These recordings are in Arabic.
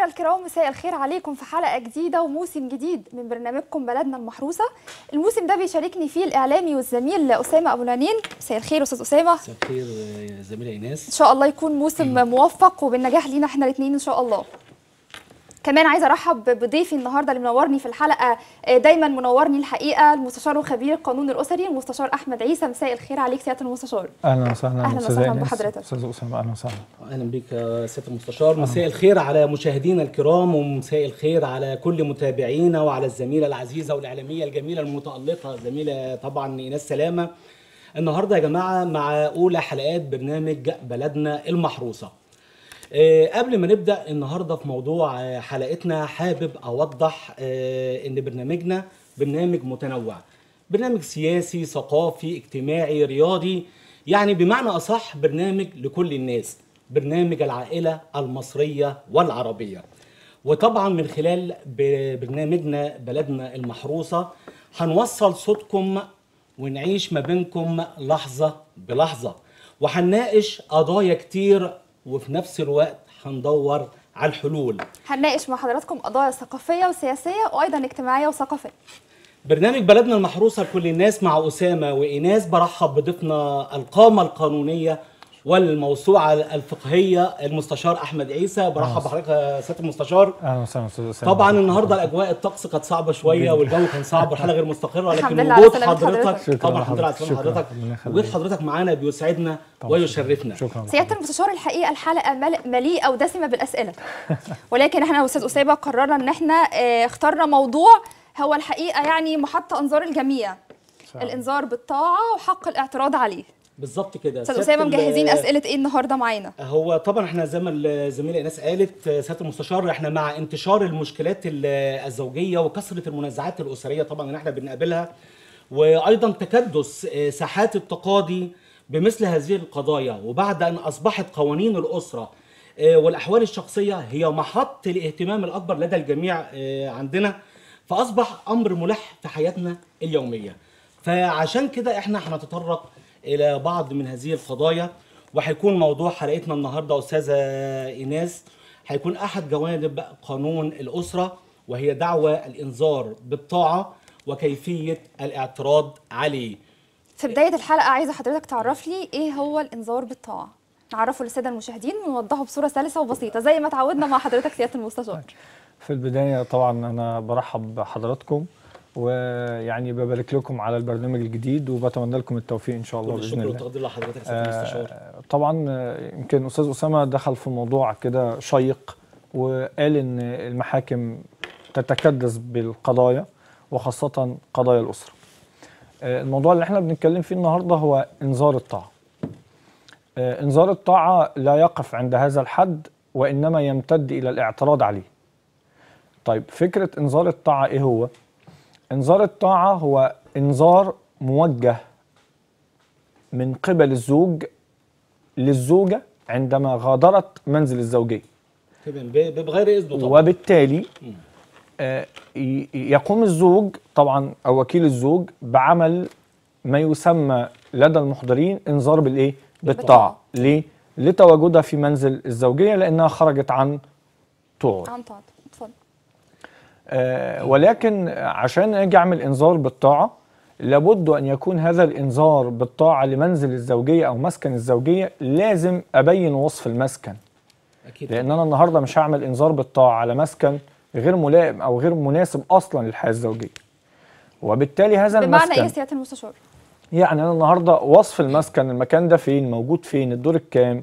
مشاهدينا الكرام مساء الخير عليكم في حلقه جديده وموسم جديد من برنامجكم بلدنا المحروسه الموسم ده بيشاركني فيه الاعلامي والزميل اسامه ابو نانين مساء الخير استاذ اسامه مساء الخير زميله ايناس ان شاء الله يكون موسم إيه. موفق وبالنجاح لينا احنا الاثنين ان شاء الله كمان عايزه ارحب بضيفي النهارده اللي منورني في الحلقه آه، دايما منورني الحقيقه المستشار وخبير القانون الاسري المستشار احمد عيسى مساء الخير عليك سياده المستشار اهلا وسهلا اهلا وسهلا بحضرتك استاذ اسامه اهلا وسهلا اهلا بيك يا سياده المستشار مساء الخير على مشاهدينا الكرام ومساء الخير على كل متابعينا وعلى الزميله العزيزه والاعلاميه الجميله المتالقه الزميله طبعا ايناس سلامه النهارده يا جماعه مع اولى حلقات برنامج بلدنا المحروسه آه، قبل ما نبدا النهارده في موضوع آه، حلقتنا حابب اوضح آه، ان برنامجنا برنامج متنوع برنامج سياسي ثقافي اجتماعي رياضي يعني بمعنى اصح برنامج لكل الناس برنامج العائله المصريه والعربيه وطبعا من خلال برنامجنا بلدنا المحروسه هنوصل صوتكم ونعيش ما بينكم لحظه بلحظه وهنناقش قضايا كتير وفي نفس الوقت هندور على الحلول هنناقش مع حضراتكم قضايا ثقافيه وسياسيه وايضا اجتماعيه وثقافيه برنامج بلدنا المحروسه لكل الناس مع اسامه وايناس برحب بضيفنا القامه القانونيه والموسوعه الفقهيه المستشار احمد عيسى برحب بحضرتك يا سياده المستشار اهلا وسهلا استاذ طبعا النهارده الاجواء الطقس كانت صعبه شويه والجو كان صعب والحالة غير مستقره لكن وجود حضرتك طبعا الحمد لله على سلامه حضرتك وجود حضرتك معانا بيسعدنا ويشرفنا سياده المستشار الحقيقه الحلقه مليئه ودسمه بالاسئله ولكن احنا أستاذ اسامه قررنا ان احنا آه، اخترنا موضوع هو الحقيقه يعني محط انظار الجميع الانذار بالطاعه وحق الاعتراض عليه بالظبط كده استاذ اسامه مجهزين اسئله ايه النهارده معانا هو طبعا احنا زي ما الزميله ايناس قالت سياده المستشار احنا مع انتشار المشكلات الزوجيه وكثره المنازعات الاسريه طبعا اللي احنا بنقابلها وايضا تكدس آه، ساحات التقاضي بمثل هذه القضايا وبعد ان اصبحت قوانين الاسره آه، والاحوال الشخصيه هي محط الاهتمام الاكبر لدى الجميع آه، عندنا فاصبح امر ملح في حياتنا اليوميه فعشان كده احنا هنتطرق الى بعض من هذه القضايا وهيكون موضوع حلقتنا النهارده استاذه ايناس هيكون احد جوانب قانون الاسره وهي دعوى الانذار بالطاعه وكيفيه الاعتراض عليه في بدايه الحلقه عايزه حضرتك تعرف لي ايه هو الانذار بالطاعه نعرفه للساده المشاهدين ونوضحه بصوره سلسه وبسيطه زي ما تعودنا مع حضرتك سياده المستشار في البدايه طبعا انا برحب بحضراتكم ويعني ببارك لكم على البرنامج الجديد وبتمنى لكم التوفيق ان شاء الله باذن الله شكرا وتقدير لحضرتك يا آه، طبعا آه، يمكن استاذ اسامه دخل في موضوع كده شيق وقال ان المحاكم تتكدس بالقضايا وخاصه قضايا الاسره آه، الموضوع اللي احنا بنتكلم فيه النهارده هو انذار الطاعه انذار الطاعه لا يقف عند هذا الحد وانما يمتد الى الاعتراض عليه طيب فكره انذار الطاعه ايه هو انذار الطاعة هو انذار موجه من قبل الزوج للزوجة عندما غادرت منزل الزوجية بغير إذنه طبعا وبالتالي آه، يقوم الزوج طبعا أو وكيل الزوج بعمل ما يسمى لدى المحضرين انذار بالإيه؟ بالطاعة ليه؟ لتواجدها في منزل الزوجية لأنها خرجت عن طوع عن طاعته آه، ولكن عشان اجي اعمل انذار بالطاعه لابد ان يكون هذا الانذار بالطاعه لمنزل الزوجيه او مسكن الزوجيه لازم ابين وصف المسكن أكيد. لان انا النهارده مش هعمل انذار بالطاعه على مسكن غير ملائم او غير مناسب اصلا للحياه الزوجيه وبالتالي هذا المسكن بمعنى ايه سياده المستشار يعني انا النهارده وصف المسكن المكان ده فين موجود فين الدور الكام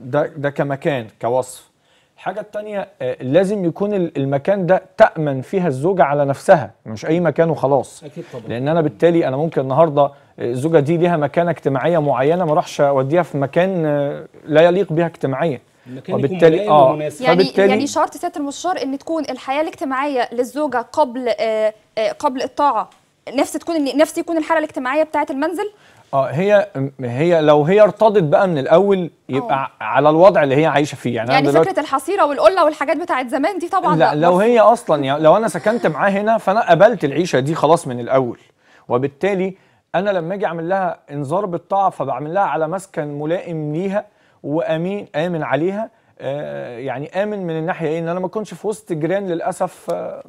ده ده كمكان كوصف الحاجه التانية آه، لازم يكون المكان ده تامن فيها الزوجه على نفسها مش اي مكان وخلاص اكيد طبعا لان انا بالتالي انا ممكن النهارده آه، الزوجه دي ليها مكانه اجتماعيه معينه ما اروحش اوديها في مكان آه، لا يليق بها اجتماعيا وبالتالي اه يعني يعني شرط سياده المستشار ان تكون الحياه الاجتماعيه للزوجه قبل آآ آآ قبل الطاعه نفس تكون نفس يكون الحاله الاجتماعيه بتاعه المنزل اه هي هي لو هي ارتضت بقى من الاول يبقى أوه. على الوضع اللي هي عايشه فيه يعني يعني فكره الحصيره والقله والحاجات بتاعت زمان دي طبعا لا, لا لو هي اصلا يعني لو انا سكنت معاه هنا فانا قبلت العيشه دي خلاص من الاول وبالتالي انا لما اجي اعمل لها انذار بالطاعه فبعمل لها على مسكن ملائم ليها وامين امن عليها آه، يعني امن من الناحيه ايه ان انا ما اكونش في وسط جيران للاسف آه،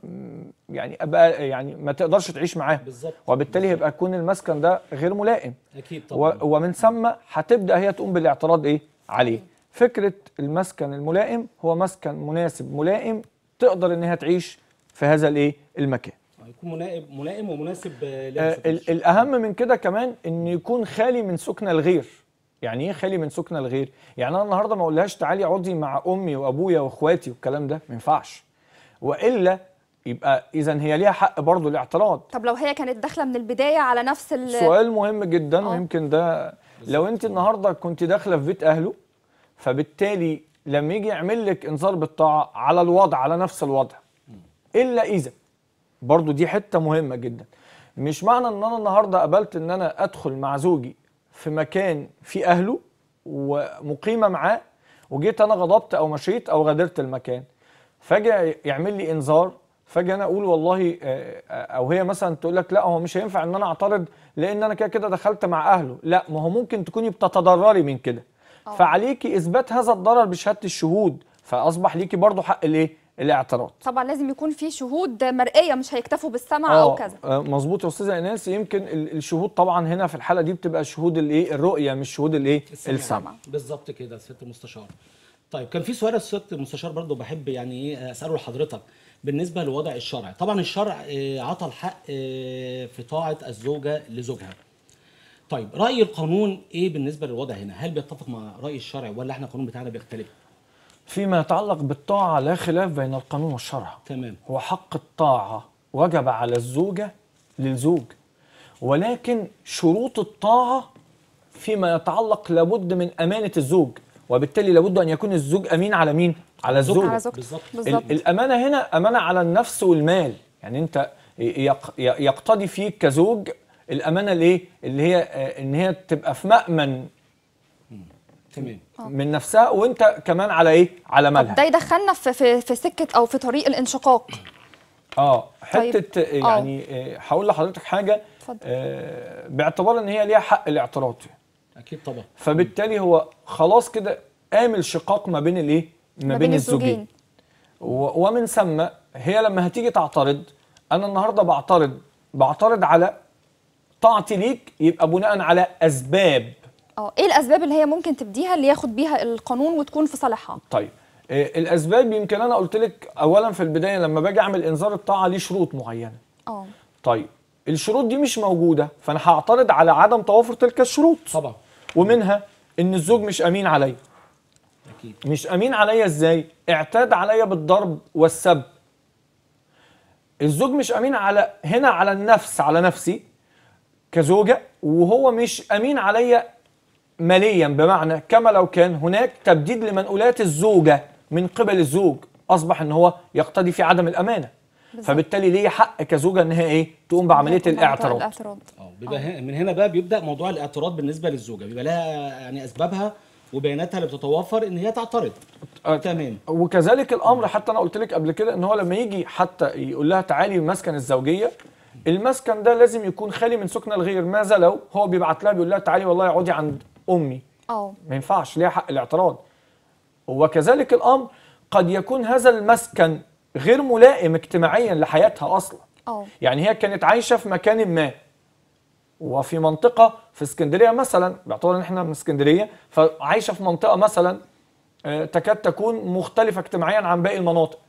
يعني ابقى يعني ما تقدرش تعيش معاه وبالتالي هيبقى يكون المسكن ده غير ملائم اكيد طبعا ومن ثم هتبدا هي تقوم بالاعتراض ايه عليه فكره المسكن الملائم هو مسكن مناسب ملائم تقدر ان هي تعيش في هذا الايه المكان يكون ملائم ملائم ومناسب آه, آه، الاهم من كده كمان ان يكون خالي من سكن الغير يعني ايه خالي من سكن الغير يعني انا النهارده ما اقولهاش تعالي اقعدي مع امي وابويا واخواتي والكلام ده ما ينفعش والا يبقى اذا هي ليها حق برضه الاعتراض طب لو هي كانت داخله من البدايه على نفس ال... سؤال مهم جدا أوه. ويمكن ده لو انت النهارده كنت داخله في بيت اهله فبالتالي لما يجي يعمل لك انذار بالطاعه على الوضع على نفس الوضع الا اذا برضه دي حته مهمه جدا مش معنى ان انا النهارده قبلت ان انا ادخل مع زوجي في مكان فيه اهله ومقيمه معاه وجيت انا غضبت او مشيت او غادرت المكان فاجي يعمل لي انذار فاجي انا اقول والله آه، آه، او هي مثلا تقول لك لا هو مش هينفع ان انا اعترض لان انا كده كده دخلت مع اهله لا ما هو ممكن تكوني بتتضرري من كده آه. فعليكي اثبات هذا الضرر بشهاده الشهود فاصبح ليكي برضه حق الايه الاعتراض طبعا لازم يكون في شهود مرئيه مش هيكتفوا بالسمع او آه، كذا آه، مظبوط يا استاذه ايناس يمكن الشهود طبعا هنا في الحاله دي بتبقى شهود الايه الرؤيه مش شهود الايه السمع, السمع. بالظبط كده ست مستشار طيب كان في سؤال ست المستشار برضو بحب يعني ايه اساله لحضرتك بالنسبه للوضع الشرعي طبعا الشرع آه، عطى الحق في طاعه الزوجه لزوجها طيب راي القانون ايه بالنسبه للوضع هنا هل بيتفق مع راي الشرع ولا احنا القانون بتاعنا بيختلف فيما يتعلق بالطاعة لا خلاف بين القانون والشرع تمام وحق الطاعة وجب على الزوجة للزوج ولكن شروط الطاعة فيما يتعلق لابد من أمانة الزوج وبالتالي لابد أن يكون الزوج أمين على مين؟ على الزوج بالظبط الأمانة هنا أمانة على النفس والمال يعني أنت يقتضي فيك كزوج الأمانة ليه؟ اللي هي آه، إن هي تبقى في مأمن تمام آه. من نفسها وانت كمان على ايه على مالها ده يدخلنا في في, في سكه او في طريق الانشقاق اه طيب. حته طيب. يعني هقول لحضرتك حاجه آه باعتبار ان هي ليها حق الاعتراض اكيد طبعا فبالتالي هو خلاص كده قام الشقاق ما بين الايه ما, ما بين, الزوجين, الزوجين. ومن ثم هي لما هتيجي تعترض انا النهارده بعترض بعترض على طاعتي ليك يبقى بناء على اسباب اه ايه الاسباب اللي هي ممكن تبديها اللي ياخد بيها القانون وتكون في صالحها طيب إيه الاسباب يمكن انا قلت لك اولا في البدايه لما باجي اعمل انذار الطاعه ليه شروط معينه اه طيب الشروط دي مش موجوده فانا هعترض على عدم توافر تلك الشروط طبعا ومنها ان الزوج مش امين عليا اكيد مش امين عليا ازاي اعتاد عليا بالضرب والسب الزوج مش امين على هنا على النفس على نفسي كزوجه وهو مش امين عليا ماليا بمعنى كما لو كان هناك تبديد لمنقولات الزوجة من قبل الزوج أصبح أن هو يقتضي في عدم الأمانة بالزبط. فبالتالي ليه حق كزوجه ان هي ايه تقوم بعمليه الاعتراض الاعتراض آه، بيبقى من هنا بقى بيبدا موضوع الاعتراض بالنسبه للزوجه بيبقى لها يعني اسبابها وبياناتها اللي بتتوفر ان هي تعترض أه تمام وكذلك الامر حتى انا قلت لك قبل كده ان هو لما يجي حتى يقول لها تعالي المسكن الزوجيه المسكن ده لازم يكون خالي من سكن الغير ماذا لو هو بيبعت لها بيقول لها تعالي والله اقعدي عند امي اه ما ينفعش ليها حق الاعتراض وكذلك الامر قد يكون هذا المسكن غير ملائم اجتماعيا لحياتها اصلا أوه. يعني هي كانت عايشه في مكان ما وفي منطقه في اسكندريه مثلا باعتبار ان احنا من اسكندريه فعايشه في منطقه مثلا آه، تكاد تكون مختلفه اجتماعيا عن باقي المناطق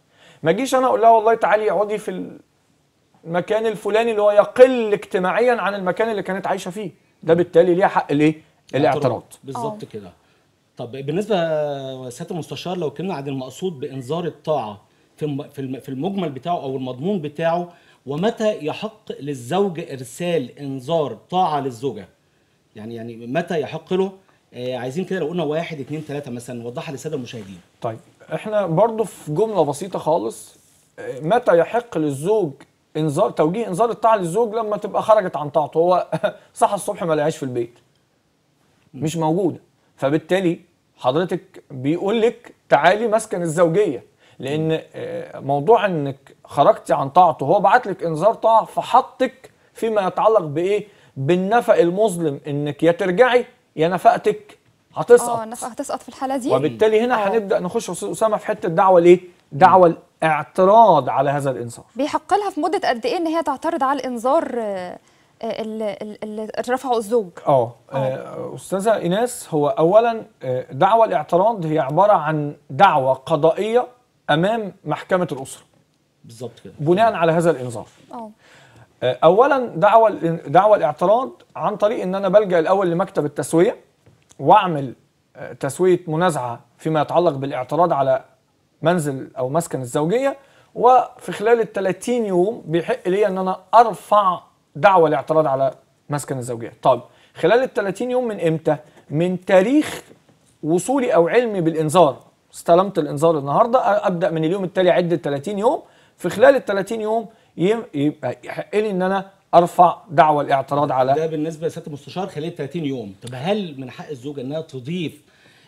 ما اجيش انا اقول لها والله تعالي اقعدي في المكان الفلاني اللي هو يقل اجتماعيا عن المكان اللي كانت عايشه فيه ده بالتالي ليها حق الايه يعني الاعتراض بالظبط آه. كده طب بالنسبه سياده المستشار لو اتكلمنا عن المقصود بانذار الطاعه في في المجمل بتاعه او المضمون بتاعه ومتى يحق للزوج ارسال انذار طاعه للزوجه يعني يعني متى يحق له آه عايزين كده لو قلنا واحد اثنين ثلاثه مثلا نوضحها للساده المشاهدين طيب احنا برضو في جمله بسيطه خالص آه، متى يحق للزوج انذار توجيه انذار الطاعه للزوج لما تبقى خرجت عن طاعته هو صحى الصبح ما لقاهاش في البيت مش موجوده فبالتالي حضرتك بيقول لك تعالي مسكن الزوجيه لان آه، موضوع انك خرجتي عن طاعته هو بعت لك انذار طاعه فحطك فيما يتعلق بايه بالنفق المظلم انك يا ترجعي يا نفقتك هتسقط اه النفقه هتسقط في الحاله دي وبالتالي هنا آه. هنبدا نخش استاذ اسامه في حته دعوه الايه دعوه الاعتراض على هذا الانذار بيحق لها في مده قد ايه ان هي تعترض على الانذار آه، آه، اللي رفعه الزوج آه،, آه،, اه استاذه ايناس هو اولا دعوى الاعتراض هي عباره عن دعوى قضائيه امام محكمه الاسره بالظبط كده بناء على هذا الانذار اه اولا دعوى دعوى الاعتراض عن طريق ان انا بلجا الاول لمكتب التسويه واعمل تسويه منازعه فيما يتعلق بالاعتراض على منزل او مسكن الزوجيه وفي خلال ال 30 يوم بيحق لي ان انا ارفع دعوه لاعتراض على مسكن الزوجيه طب خلال ال 30 يوم من امتى من تاريخ وصولي او علمي بالانذار استلمت الانذار النهارده ابدا من اليوم التالي عد 30 يوم في خلال ال 30 يوم يبقى يحق لي ان انا ارفع دعوه الاعتراض على ده بالنسبه لسياده المستشار خلال 30 يوم طب هل من حق الزوجه انها تضيف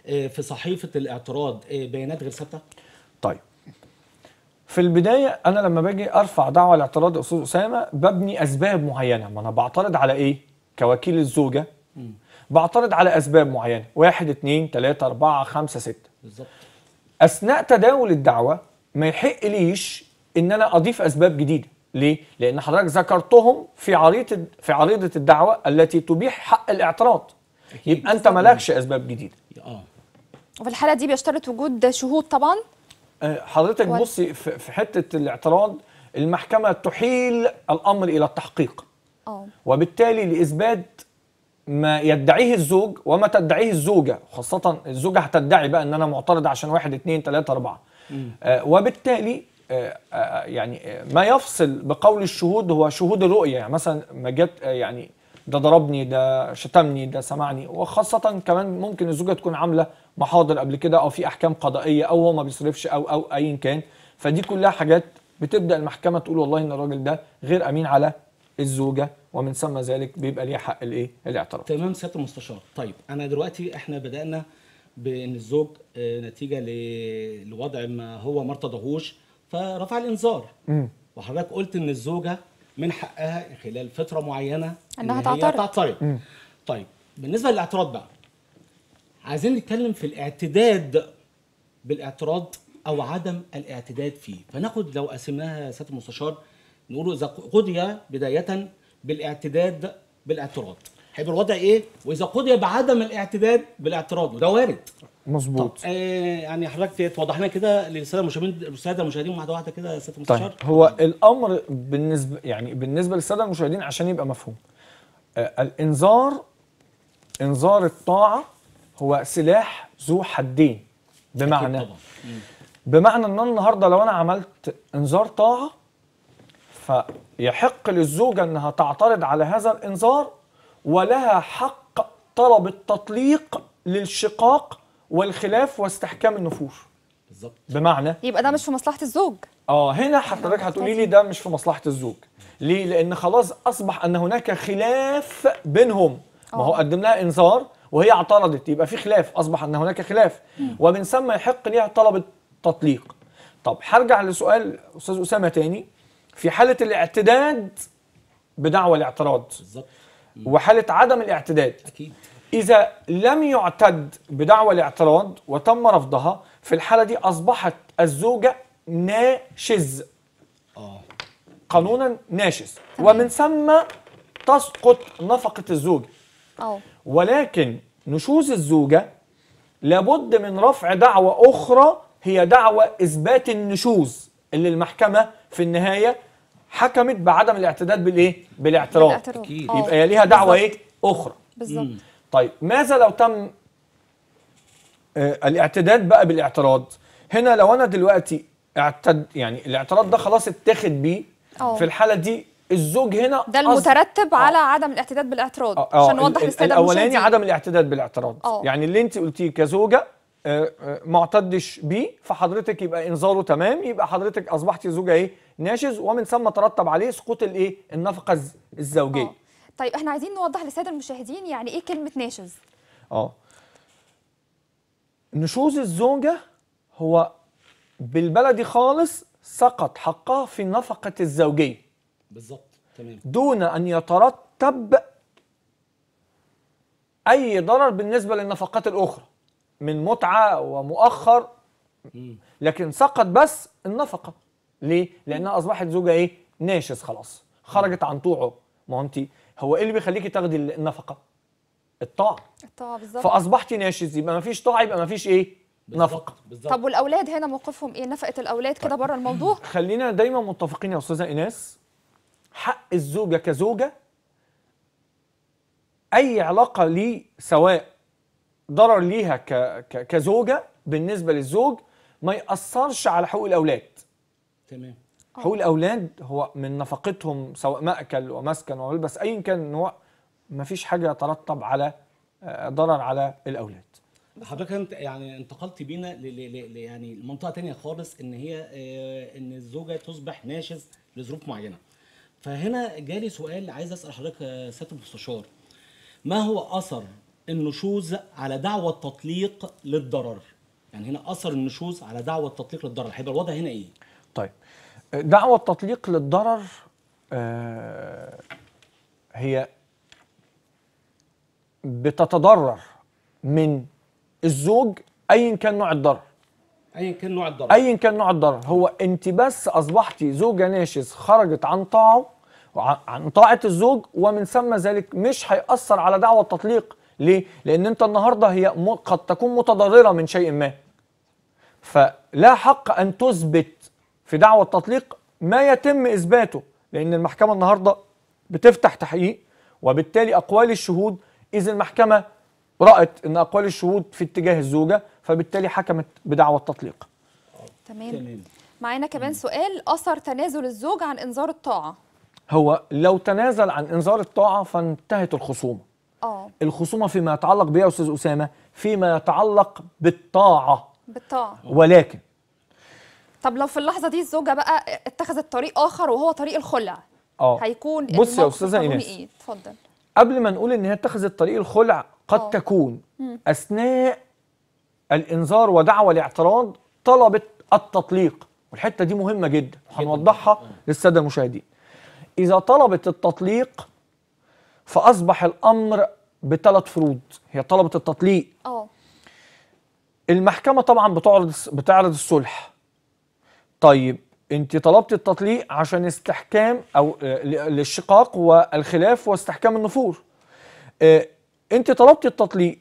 آه، في صحيفه الاعتراض آه، بيانات غير ثابته طيب في البدايه انا لما باجي ارفع دعوه لاعتراض أستاذ اسامه ببني اسباب معينه ما انا بعترض على ايه كوكيل الزوجه بعترض على اسباب معينه واحد اتنين تلاته اربعه خمسه سته بالظبط اثناء تداول الدعوه ما يحق ليش ان انا اضيف اسباب جديده ليه؟ لأن حضرتك ذكرتهم في عريضة في عريضة الدعوة التي تبيح حق الاعتراض. يبقى أنت مالكش أسباب جديده. اه. وفي الحالة دي بيشترط وجود شهود طبعا آه، حضرتك بصي في حته الاعتراض المحكمه تحيل الامر الى التحقيق آه. وبالتالي لاثبات ما يدعيه الزوج وما تدعيه الزوجه خاصه الزوجه هتدعي بقى ان انا معترض عشان واحد اثنين ثلاثه اربعه آه، وبالتالي يعني ما يفصل بقول الشهود هو شهود الرؤيه يعني مثلا ما جت يعني ده ضربني ده شتمني ده سمعني وخاصة كمان ممكن الزوجة تكون عاملة محاضر قبل كده أو في أحكام قضائية أو هو ما بيصرفش أو أو أيا كان فدي كلها حاجات بتبدأ المحكمة تقول والله إن الراجل ده غير أمين على الزوجة ومن ثم ذلك بيبقى ليه حق الإيه الاعتراف. تمام سيادة المستشار طيب أنا دلوقتي إحنا بدأنا بإن الزوج آه، نتيجة لوضع ما هو ما ارتضاهوش فرفع الإنذار وحضرتك قلت إن الزوجة من حقها خلال فتره معينه انها إن تعترض تعترض طيب بالنسبه للاعتراض بقى عايزين نتكلم في الاعتداد بالاعتراض او عدم الاعتداد فيه فناخد لو قسمناها يا سياده المستشار نقول اذا قضي بدايه بالاعتداد بالاعتراض هيبقى الوضع ايه واذا قضي بعدم الاعتداد بالاعتراض وده وارد مظبوط آه يعني حضرتك توضحنا كده للساده المشاهدين الساده المشاهدين واحده واحده كده يا استاذ طيب، مستشار طيب هو الامر بالنسبه يعني بالنسبه للساده المشاهدين عشان يبقى مفهوم آه الانذار انذار الطاعه هو سلاح ذو حدين بمعنى بمعنى ان النهارده لو انا عملت انذار طاعه فيحق للزوجه انها تعترض على هذا الانذار ولها حق طلب التطليق للشقاق والخلاف واستحكام النفور بالظبط بمعنى يبقى ده مش في مصلحه الزوج اه هنا حضرتك هتقولي لي ده مش في مصلحه الزوج ليه لان خلاص اصبح ان هناك خلاف بينهم ما هو آه. قدم لها انذار وهي اعترضت يبقى في خلاف اصبح ان هناك خلاف ومن ثم يحق ليها طلب التطليق طب هرجع لسؤال استاذ اسامه تاني في حاله الاعتداد بدعوى الاعتراض بالظبط وحاله عدم الاعتداد اكيد إذا لم يعتد بدعوى الاعتراض وتم رفضها في الحالة دي أصبحت الزوجة ناشز قانونا ناشز ومن ثم تسقط نفقة الزوج ولكن نشوز الزوجة لابد من رفع دعوة أخرى هي دعوة إثبات النشوز اللي المحكمة في النهاية حكمت بعدم الاعتداد بالإيه؟ بالاعتراض يبقى ليها دعوة بالزبط. إيه؟ أخرى بالظبط طيب ماذا لو تم آه، الاعتداد بقى بالاعتراض هنا لو انا دلوقتي اعتد يعني الاعتراض ده خلاص اتخذ بيه في الحاله دي الزوج هنا ده المترتب أص... آه. على عدم الاعتداد بالاعتراض أوه. آه، عشان نوضح للساده الاولاني عدم الاعتداد بالاعتراض أوه. يعني اللي انت قلتيه كزوجه معتدش بيه فحضرتك يبقى انذاره تمام يبقى حضرتك اصبحتي زوجه ايه ناشز ومن ثم ترتب عليه سقوط الايه النفقه الزوجيه أوه. طيب احنا عايزين نوضح للساده المشاهدين يعني ايه كلمه ناشز اه نشوز الزوجه هو بالبلدي خالص سقط حقها في النفقه الزوجيه بالظبط تمام دون ان يترتب اي ضرر بالنسبه للنفقات الاخرى من متعه ومؤخر لكن سقط بس النفقه ليه لانها اصبحت زوجه ايه ناشز خلاص خرجت عن طوعه ما انت هو ايه اللي بيخليكي تاخدي النفقه الطاعه الطاعه بالظبط فاصبحتي ناشز يبقى ما فيش طاعه يبقى ما فيش ايه نفقه طب والاولاد هنا موقفهم ايه نفقه الاولاد كده بره الموضوع خلينا دايما متفقين يا استاذه ايناس حق الزوجه كزوجه اي علاقه ليه سواء ضرر ليها ك... ك... كزوجه بالنسبه للزوج ما ياثرش على حقوق الاولاد تمام حقوق الاولاد هو من نفقتهم سواء ماكل ومسكن وملبس ايا كان النوع ما فيش حاجه ترتب على آه، ضرر على الاولاد حضرتك انت يعني انتقلت بينا ل يعني لمنطقه ثانيه خالص ان هي آه، ان الزوجه تصبح ناشز لظروف معينه فهنا جالي سؤال عايز اسال حضرتك سياده المستشار ما هو اثر النشوز على دعوة التطليق للضرر يعني هنا اثر النشوز على دعوة التطليق للضرر هيبقى الوضع هنا ايه طيب دعوة التطليق للضرر آه، هي بتتضرر من الزوج ايا كان نوع الضرر ايا كان نوع الضرر ايا كان نوع الضرر هو انت بس اصبحتي زوجه ناشز خرجت عن طاعه عن طاعه الزوج ومن ثم ذلك مش هيأثر على دعوه التطليق ليه؟ لان انت النهارده هي قد تكون متضرره من شيء ما فلا حق ان تثبت في دعوى التطليق ما يتم إثباته لأن المحكمة النهاردة بتفتح تحقيق وبالتالي أقوال الشهود إذا المحكمة رأت أن أقوال الشهود في اتجاه الزوجة فبالتالي حكمت بدعوى التطليق تمام معانا كمان سؤال أثر تنازل الزوج عن إنذار الطاعة هو لو تنازل عن إنذار الطاعة فانتهت الخصومة أوه. الخصومة فيما يتعلق بها أستاذ أسامة فيما يتعلق بالطاعة بالطاعة ولكن طب لو في اللحظه دي الزوجه بقى اتخذت طريق اخر وهو طريق الخلع اه هيكون بص يا استاذه ايمان ايه اتفضل قبل ما نقول ان هي اتخذت طريق الخلع قد أوه. تكون مم. اثناء الانذار ودعوه الاعتراض طلبت التطليق والحته دي مهمه جدا هنوضحها آه. للساده المشاهدين اذا طلبت التطليق فاصبح الامر بثلاث فروض هي طلبت التطليق اه المحكمه طبعا بتعرض بتعرض الصلح طيب انت طلبت التطليق عشان استحكام او آه، للشقاق والخلاف واستحكام النفور آه، انت طلبت التطليق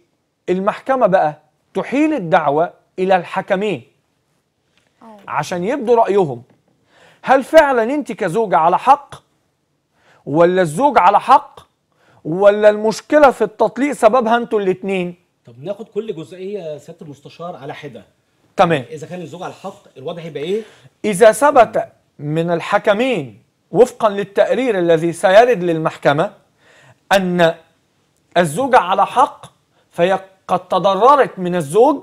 المحكمه بقى تحيل الدعوه الى الحكمين عشان يبدوا رايهم هل فعلا انت كزوجه على حق ولا الزوج على حق ولا المشكله في التطليق سببها انتوا الاثنين طب ناخد كل جزئيه سياده المستشار على حده تمام يعني اذا كان الزوج على الحق الوضع هيبقى ايه اذا ثبت من الحكمين وفقا للتقرير الذي سيرد للمحكمه ان الزوجه على حق فهي قد تضررت من الزوج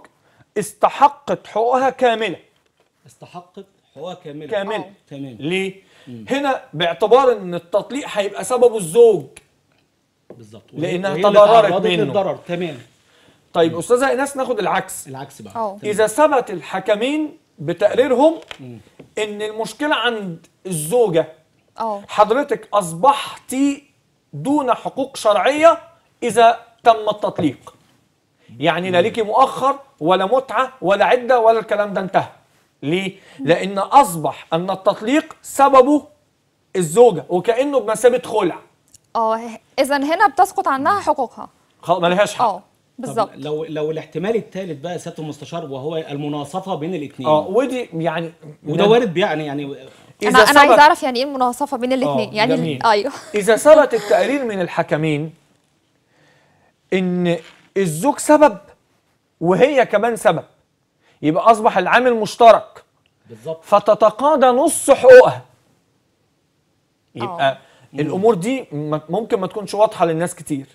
استحقت حقوقها كامله استحقت حقوقها كامله كامله آه، تمام ليه مم. هنا باعتبار ان التطليق هيبقى سببه الزوج بالظبط لانها تضررت منه تمام طيب استاذه ايناس ناخد العكس العكس بقى أوه. اذا ثبت الحكمين بتقريرهم مم. ان المشكله عند الزوجه أوه. حضرتك اصبحتي دون حقوق شرعيه اذا تم التطليق يعني لا ليكي مؤخر ولا متعه ولا عده ولا الكلام ده انتهى ليه لان اصبح ان التطليق سببه الزوجه وكانه بمثابه خلع اه اذا هنا بتسقط عنها حقوقها خلاص ملهاش حق أوه. بالظبط لو لو الاحتمال الثالث بقى سياده المستشار وهو المناصفه بين الاثنين اه ودي يعني وده وارد يعني يعني انا انا عايز اعرف يعني ايه المناصفه بين الاثنين آه، يعني ايوه اذا ثبت التقرير من الحكمين ان الزوج سبب وهي كمان سبب يبقى اصبح العامل مشترك بالظبط فتتقاضى نص حقوقها يبقى أوه. الامور دي ممكن ما تكونش واضحه للناس كتير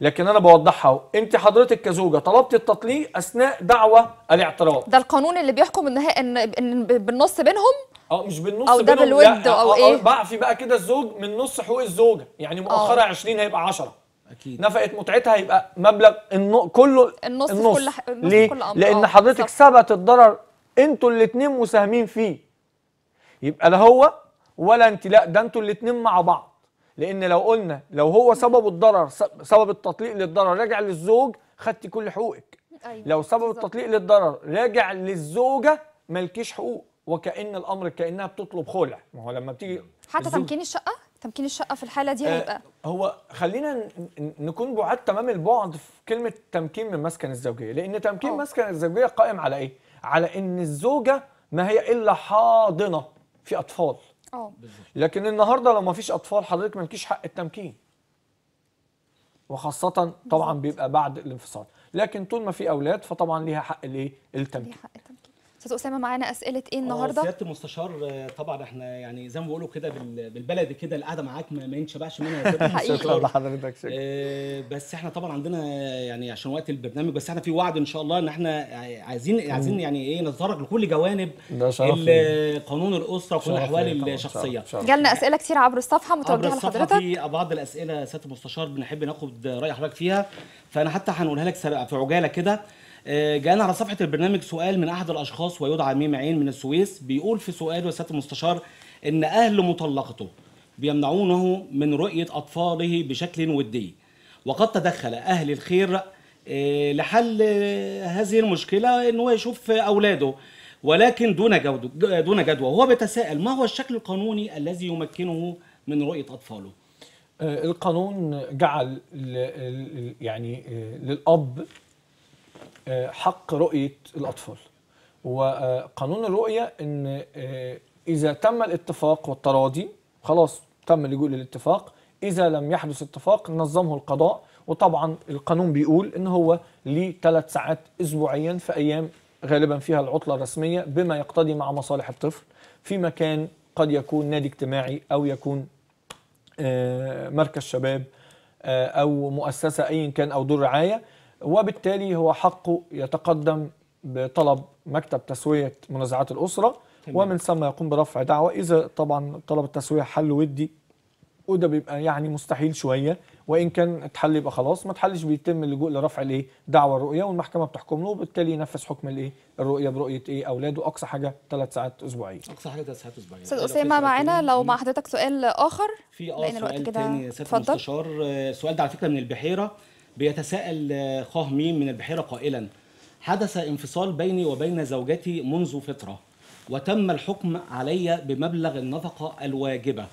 لكن انا بوضحها انت حضرتك كزوجه طلبت التطليق اثناء دعوه الاعتراض ده القانون اللي بيحكم النهايه ان بالنص بينهم اه مش بالنص او ده بالود آه، او, أو آه، ايه بعفي بقى كده الزوج من نص حقوق الزوجه يعني مؤخرا آه. 20 هيبقى 10 اكيد نفقه متعتها هيبقى مبلغ النو... كله النص, النص. في كل ح... النص ليه؟ في كل لان حضرتك ثبت الضرر انتوا الاثنين مساهمين فيه يبقى لا هو ولا انت لا ده انتوا الاثنين مع بعض لان لو قلنا لو هو سبب الضرر سبب التطليق للضرر راجع للزوج خدتي كل حقوقك أيوة. لو سبب التطليق للضرر راجع للزوجه مالكيش حقوق وكان الامر كانها بتطلب خلع ما هو لما بتيجي حتى تمكين الشقه تمكين الشقه في الحاله دي هيبقى آه هو خلينا نكون بعاد تمام البعد في كلمه تمكين من مسكن الزوجيه لان تمكين أوه. مسكن الزوجيه قائم على ايه على ان الزوجه ما هي الا حاضنه في اطفال آه. لكن النهارده لو ما فيش اطفال حضرتك مالكيش حق التمكين وخاصه طبعا بيبقى بعد الانفصال لكن طول ما في اولاد فطبعا ليها حق الايه التمكين استاذ اسامه معانا اسئله ايه آه، النهارده سياده المستشار آه، طبعا احنا يعني زي ما بيقولوا كده بالبلدي كده القعده معاك ما ينشبعش منها شكرا لحضرتك شكرا آه، بس احنا طبعا عندنا يعني عشان وقت البرنامج بس احنا في وعد ان شاء الله ان احنا عايزين عايزين يعني ايه نتطرق لكل جوانب قانون الاسره وكل الاحوال الشخصيه جالنا اسئله كتير عبر الصفحه متوجهه لحضرتك في بعض الاسئله سياده المستشار بنحب ناخد راي حضرتك فيها فانا حتى هنقولها لك في عجاله كده آه، جاءنا على صفحه البرنامج سؤال من احد الاشخاص ويدعى ميم عين من السويس بيقول في سؤاله يا سياده المستشار ان اهل مطلقته بيمنعونه من رؤيه اطفاله بشكل ودي وقد تدخل اهل الخير آه، لحل هذه المشكله ان هو يشوف اولاده ولكن دون جودو دون جدوى هو بيتساءل ما هو الشكل القانوني الذي يمكنه من رؤيه اطفاله آه، القانون جعل يعني للاب آه، حق رؤيه الاطفال وقانون الرؤيه ان آه، اذا تم الاتفاق والتراضي خلاص تم اللجوء للاتفاق اذا لم يحدث اتفاق نظمه القضاء وطبعا القانون بيقول ان هو ليه ثلاث ساعات اسبوعيا في ايام غالبا فيها العطله الرسميه بما يقتضي مع مصالح الطفل في مكان قد يكون نادي اجتماعي او يكون آه، مركز شباب او مؤسسه ايا كان او دور رعايه وبالتالي هو حقه يتقدم بطلب مكتب تسوية منازعات الأسرة تمام. ومن ثم يقوم برفع دعوة إذا طبعا طلب التسوية حل ودي وده بيبقى يعني مستحيل شوية وإن كان اتحل يبقى خلاص ما اتحلش بيتم اللجوء لرفع الإيه دعوة الرؤية والمحكمة بتحكم له وبالتالي ينفذ حكم الإيه الرؤية برؤية إيه أولاده أقصى حاجة ثلاث ساعات أسبوعية أقصى حاجة ثلاث ساعات أسبوعية أستاذ أسامة معانا لو مع حضرتك سؤال آخر في آه سؤال تاني يا سيادة المستشار السؤال آه، ده على فكرة من البحيرة بيتساءل خاه ميم من البحيرة قائلا حدث انفصال بيني وبين زوجتي منذ فترة وتم الحكم علي بمبلغ النفقة الواجبة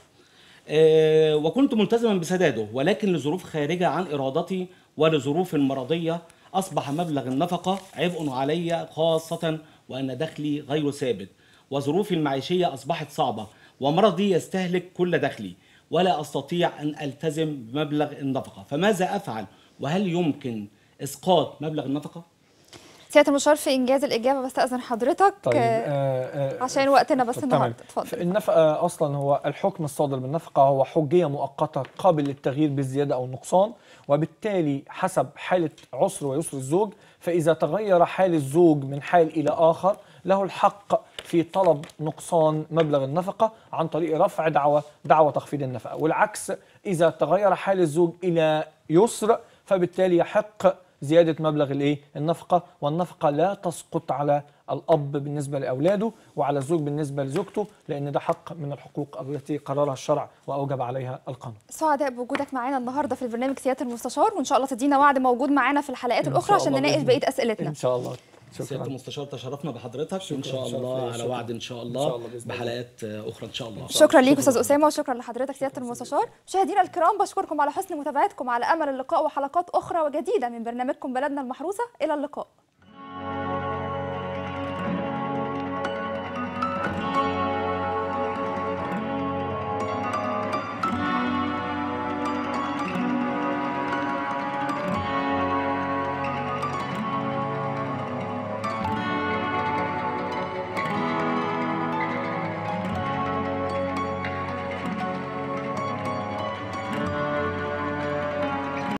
آه، وكنت ملتزما بسداده ولكن لظروف خارجة عن إرادتي ولظروف مرضية أصبح مبلغ النفقة عبء علي خاصة وأن دخلي غير ثابت وظروفي المعيشية أصبحت صعبة ومرضي يستهلك كل دخلي ولا أستطيع أن ألتزم بمبلغ النفقة فماذا أفعل وهل يمكن اسقاط مبلغ النفقه؟ سياده المشار في انجاز الاجابه بس اذن حضرتك طيب آه،, آه،, آه عشان وقتنا بس النهارده اتفضل النفقه آه، اصلا هو الحكم الصادر بالنفقه هو حجيه مؤقته قابل للتغيير بالزياده او النقصان وبالتالي حسب حاله عسر ويسر الزوج فاذا تغير حال الزوج من حال الى اخر له الحق في طلب نقصان مبلغ النفقه عن طريق رفع دعوه دعوه تخفيض النفقه والعكس اذا تغير حال الزوج الى يسر فبالتالي يحق زيادة مبلغ الايه النفقة والنفقة لا تسقط على الأب بالنسبة لأولاده وعلى الزوج بالنسبة لزوجته لأن ده حق من الحقوق التي قررها الشرع وأوجب عليها القانون. سعداء بوجودك معانا النهارده في البرنامج سيادة المستشار وإن شاء الله تدينا وعد موجود معانا في الحلقات الأخرى عشان نناقش بقية أسئلتنا. إن شاء الله. سياده المستشار تشرفنا بحضرتك ان شاء الله على وعد ان شاء الله, إن شاء الله بحلقات اخرى ان شاء الله شكرا ليك استاذ اسامه وشكرا لحضرتك سياده المستشار مشاهدينا الكرام بشكركم على حسن متابعتكم على امل اللقاء وحلقات اخرى وجديده من برنامجكم بلدنا المحروسه الى اللقاء